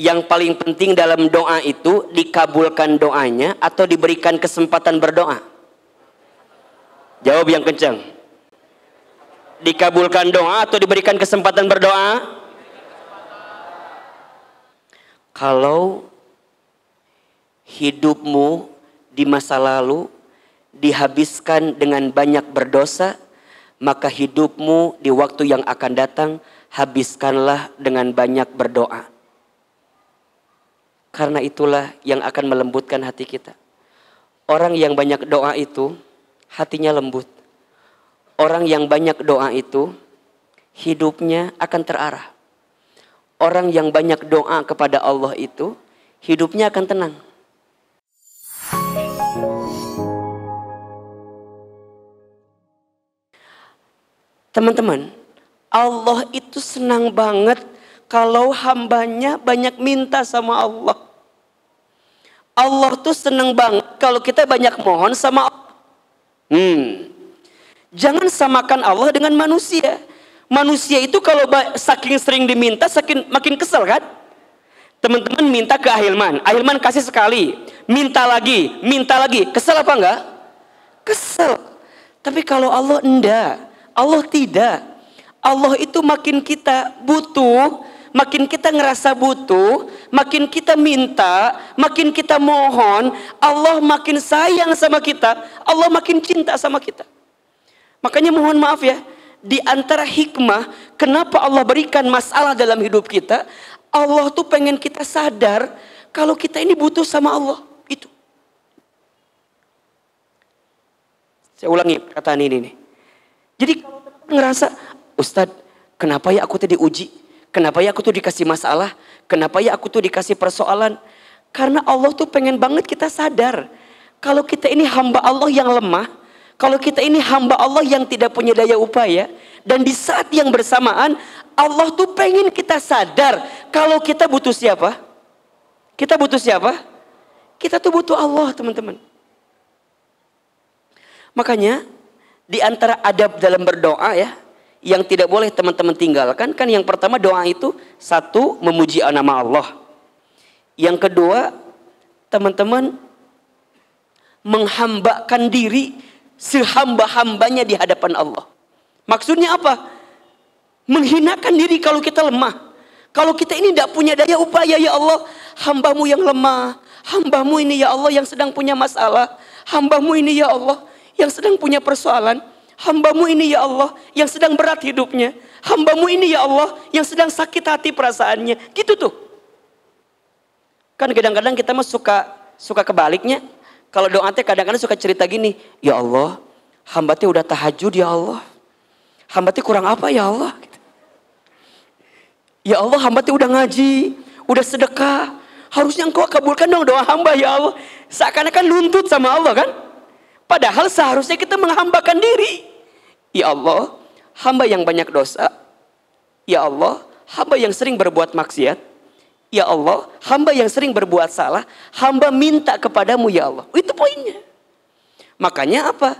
yang paling penting dalam doa itu dikabulkan doanya atau diberikan kesempatan berdoa? Jawab yang kencang. Dikabulkan doa atau diberikan kesempatan berdoa? Kalau hidupmu di masa lalu dihabiskan dengan banyak berdosa, maka hidupmu di waktu yang akan datang habiskanlah dengan banyak berdoa karena itulah yang akan melembutkan hati kita. Orang yang banyak doa itu hatinya lembut. Orang yang banyak doa itu hidupnya akan terarah. Orang yang banyak doa kepada Allah itu hidupnya akan tenang. Teman-teman, Allah itu senang banget kalau hambanya banyak minta sama Allah. Allah tuh seneng banget kalau kita banyak mohon sama Allah. Hmm. Jangan samakan Allah dengan manusia. Manusia itu kalau saking sering diminta saking makin kesel kan? Teman-teman minta ke Ahilman, Ahilman kasih sekali, minta lagi, minta lagi. Kesel apa enggak? Kesel. Tapi kalau Allah enggak, Allah tidak. Allah itu makin kita butuh makin kita ngerasa butuh, makin kita minta, makin kita mohon, Allah makin sayang sama kita, Allah makin cinta sama kita. Makanya mohon maaf ya, di antara hikmah kenapa Allah berikan masalah dalam hidup kita, Allah tuh pengen kita sadar kalau kita ini butuh sama Allah. Itu. Saya ulangi perkataan ini nih. Jadi kalau ngerasa, Ustadz, kenapa ya aku tadi uji? Kenapa ya aku tuh dikasih masalah? Kenapa ya aku tuh dikasih persoalan? Karena Allah tuh pengen banget kita sadar. Kalau kita ini hamba Allah yang lemah, kalau kita ini hamba Allah yang tidak punya daya upaya, dan di saat yang bersamaan Allah tuh pengen kita sadar kalau kita butuh siapa? Kita butuh siapa? Kita tuh butuh Allah, teman-teman. Makanya di antara adab dalam berdoa ya, yang tidak boleh teman-teman tinggalkan kan yang pertama doa itu satu memuji nama Allah. Yang kedua, teman-teman menghambakan diri sehamba-hambanya di hadapan Allah. Maksudnya apa? Menghinakan diri kalau kita lemah. Kalau kita ini tidak punya daya upaya ya Allah, hambamu yang lemah, hambamu ini ya Allah yang sedang punya masalah, hambamu ini ya Allah yang sedang punya persoalan, Hambamu ini ya Allah yang sedang berat hidupnya. Hambamu ini ya Allah yang sedang sakit hati perasaannya. Gitu tuh. Kan kadang-kadang kita mah suka suka kebaliknya. Kalau doa teh kadang-kadang suka cerita gini, ya Allah, hamba teh udah tahajud ya Allah. Hamba teh kurang apa ya Allah? Gitu. Ya Allah, hamba teh udah ngaji, udah sedekah. Harusnya engkau kabulkan dong doa hamba ya Allah. Seakan-akan luntut sama Allah kan? Padahal seharusnya kita menghambakan diri. Ya Allah, hamba yang banyak dosa. Ya Allah, hamba yang sering berbuat maksiat. Ya Allah, hamba yang sering berbuat salah, hamba minta kepadamu ya Allah. Itu poinnya. Makanya apa?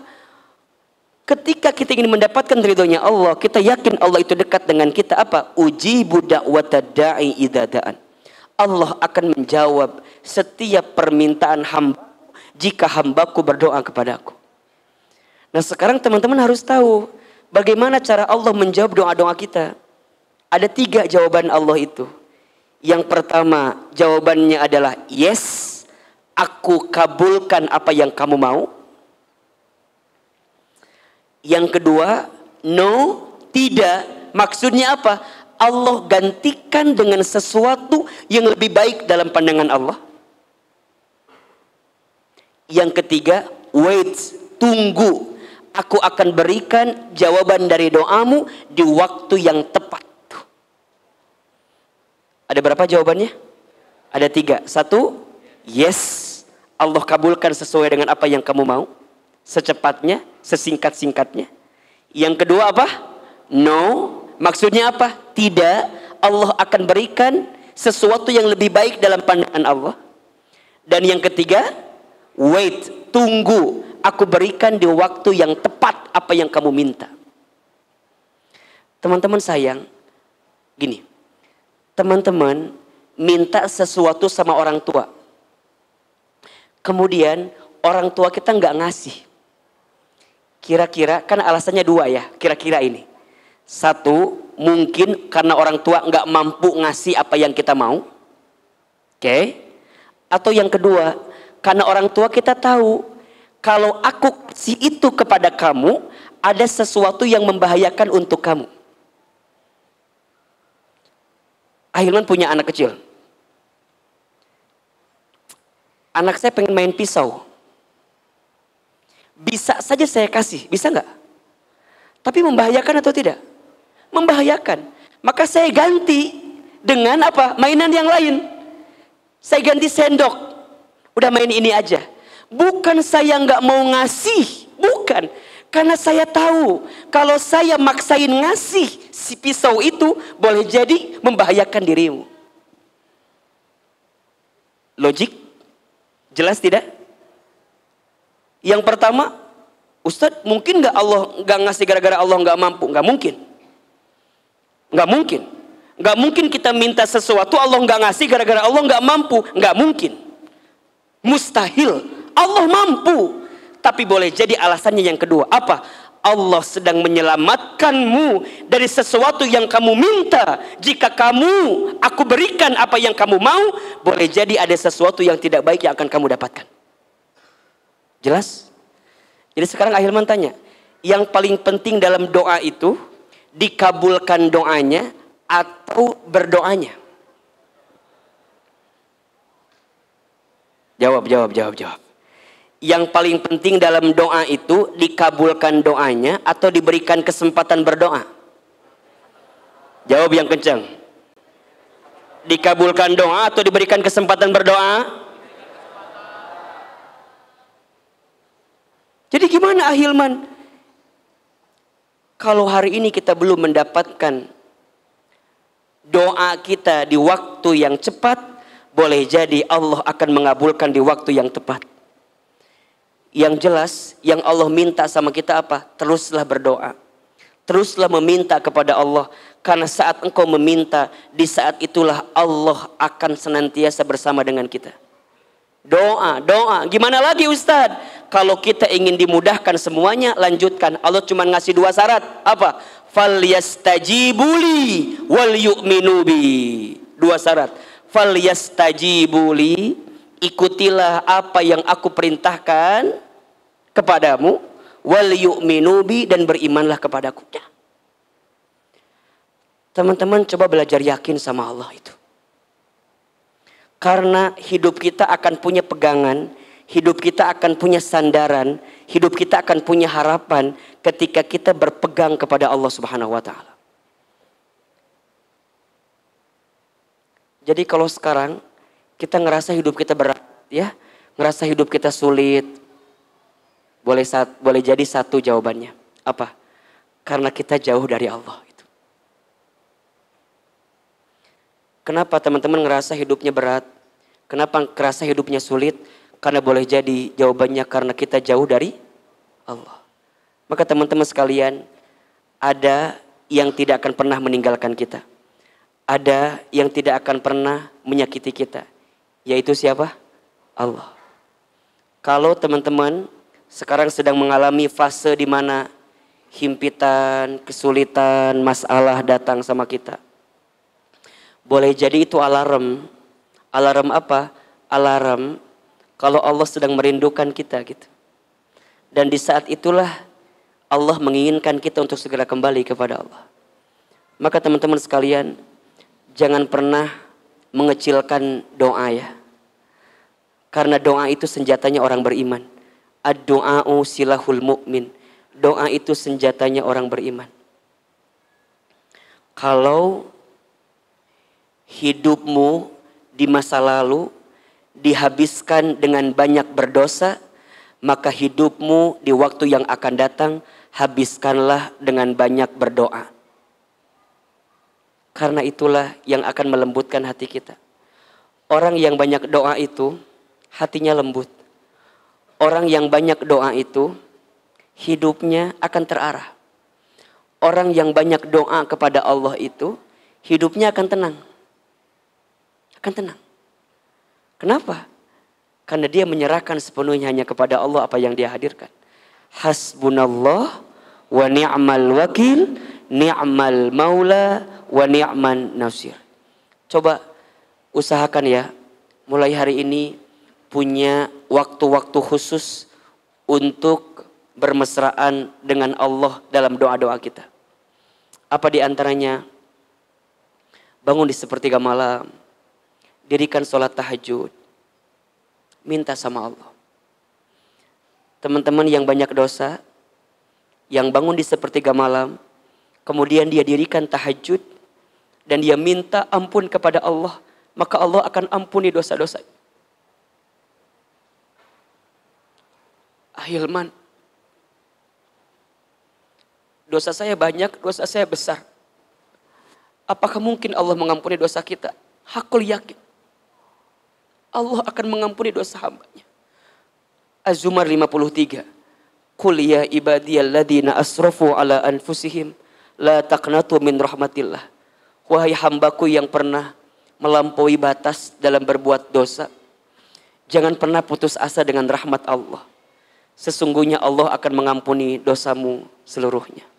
Ketika kita ingin mendapatkan ridhonya Allah, kita yakin Allah itu dekat dengan kita apa? Uji budak watadai idada'an. Allah akan menjawab setiap permintaan hamba jika hambaku berdoa kepadaku. Nah sekarang teman-teman harus tahu bagaimana cara Allah menjawab doa-doa kita. Ada tiga jawaban Allah itu. Yang pertama jawabannya adalah yes, aku kabulkan apa yang kamu mau. Yang kedua, no, tidak. Maksudnya apa? Allah gantikan dengan sesuatu yang lebih baik dalam pandangan Allah. Yang ketiga, wait, tunggu aku akan berikan jawaban dari doamu di waktu yang tepat. Ada berapa jawabannya? Ada tiga. Satu, yes. Allah kabulkan sesuai dengan apa yang kamu mau. Secepatnya, sesingkat-singkatnya. Yang kedua apa? No. Maksudnya apa? Tidak. Allah akan berikan sesuatu yang lebih baik dalam pandangan Allah. Dan yang ketiga, wait, tunggu aku berikan di waktu yang tepat apa yang kamu minta. Teman-teman sayang, gini. Teman-teman minta sesuatu sama orang tua. Kemudian orang tua kita nggak ngasih. Kira-kira, kan alasannya dua ya, kira-kira ini. Satu, mungkin karena orang tua nggak mampu ngasih apa yang kita mau. Oke. Okay? Atau yang kedua, karena orang tua kita tahu kalau aku si itu kepada kamu, ada sesuatu yang membahayakan untuk kamu. Ahilman punya anak kecil. Anak saya pengen main pisau. Bisa saja saya kasih, bisa nggak? Tapi membahayakan atau tidak? Membahayakan. Maka saya ganti dengan apa? Mainan yang lain. Saya ganti sendok. Udah main ini aja Bukan saya nggak mau ngasih, bukan. Karena saya tahu kalau saya maksain ngasih si pisau itu boleh jadi membahayakan dirimu. Logik? Jelas tidak? Yang pertama, Ustadz mungkin nggak Allah nggak ngasih gara-gara Allah nggak mampu? Nggak mungkin. Nggak mungkin. Nggak mungkin kita minta sesuatu Allah nggak ngasih gara-gara Allah nggak mampu. Nggak mungkin. Mustahil Allah mampu. Tapi boleh jadi alasannya yang kedua. Apa? Allah sedang menyelamatkanmu dari sesuatu yang kamu minta. Jika kamu, aku berikan apa yang kamu mau, boleh jadi ada sesuatu yang tidak baik yang akan kamu dapatkan. Jelas? Jadi sekarang Ahilman tanya, yang paling penting dalam doa itu dikabulkan doanya atau berdoanya? Jawab, jawab, jawab, jawab yang paling penting dalam doa itu dikabulkan doanya atau diberikan kesempatan berdoa? Jawab yang kencang. Dikabulkan doa atau diberikan kesempatan berdoa? Jadi gimana Ahilman? Kalau hari ini kita belum mendapatkan doa kita di waktu yang cepat, boleh jadi Allah akan mengabulkan di waktu yang tepat. Yang jelas, yang Allah minta sama kita apa? Teruslah berdoa. Teruslah meminta kepada Allah. Karena saat engkau meminta, di saat itulah Allah akan senantiasa bersama dengan kita. Doa, doa. Gimana lagi Ustadz? Kalau kita ingin dimudahkan semuanya, lanjutkan. Allah cuma ngasih dua syarat. Apa? Fal yastajibuli wal yu'minubi. Dua syarat. Fal yastajibuli ikutilah apa yang aku perintahkan kepadamu wal yu'minubi dan berimanlah kepadaku. Teman-teman coba belajar yakin sama Allah itu. Karena hidup kita akan punya pegangan, hidup kita akan punya sandaran, hidup kita akan punya harapan ketika kita berpegang kepada Allah Subhanahu wa taala. Jadi kalau sekarang kita ngerasa hidup kita berat ya, ngerasa hidup kita sulit. Boleh saat, boleh jadi satu jawabannya. Apa? Karena kita jauh dari Allah itu. Kenapa teman-teman ngerasa hidupnya berat? Kenapa ngerasa hidupnya sulit? Karena boleh jadi jawabannya karena kita jauh dari Allah. Maka teman-teman sekalian, ada yang tidak akan pernah meninggalkan kita. Ada yang tidak akan pernah menyakiti kita yaitu siapa? Allah. Kalau teman-teman sekarang sedang mengalami fase di mana himpitan, kesulitan, masalah datang sama kita. Boleh jadi itu alarm. Alarm apa? Alarm kalau Allah sedang merindukan kita gitu. Dan di saat itulah Allah menginginkan kita untuk segera kembali kepada Allah. Maka teman-teman sekalian, jangan pernah mengecilkan doa ya. Karena doa itu senjatanya orang beriman. Ad-du'a'u silahul mu'min. Doa itu senjatanya orang beriman. Kalau hidupmu di masa lalu dihabiskan dengan banyak berdosa, maka hidupmu di waktu yang akan datang habiskanlah dengan banyak berdoa. Karena itulah yang akan melembutkan hati kita. Orang yang banyak doa itu hatinya lembut. Orang yang banyak doa itu hidupnya akan terarah. Orang yang banyak doa kepada Allah itu hidupnya akan tenang. Akan tenang. Kenapa? Karena dia menyerahkan sepenuhnya hanya kepada Allah apa yang dia hadirkan. Hasbunallah wa ni'mal wakil, ni'mal maula wa ni'man nasir. Coba usahakan ya, mulai hari ini punya waktu-waktu khusus untuk bermesraan dengan Allah dalam doa-doa kita. Apa di antaranya? Bangun di sepertiga malam, dirikan sholat tahajud, minta sama Allah. Teman-teman yang banyak dosa, yang bangun di sepertiga malam, kemudian dia dirikan tahajud, dan dia minta ampun kepada Allah, maka Allah akan ampuni dosa-dosa. Ahilman, ah, dosa saya banyak, dosa saya besar. Apakah mungkin Allah mengampuni dosa kita? Hakul yakin. Allah akan mengampuni dosa hambanya. Az-Zumar 53. Qul ya ibadiyalladzina asrafu ala anfusihim la taqnatu min rahmatillah Wahai hambaku yang pernah melampaui batas dalam berbuat dosa. Jangan pernah putus asa dengan rahmat Allah. Sesungguhnya Allah akan mengampuni dosamu seluruhnya.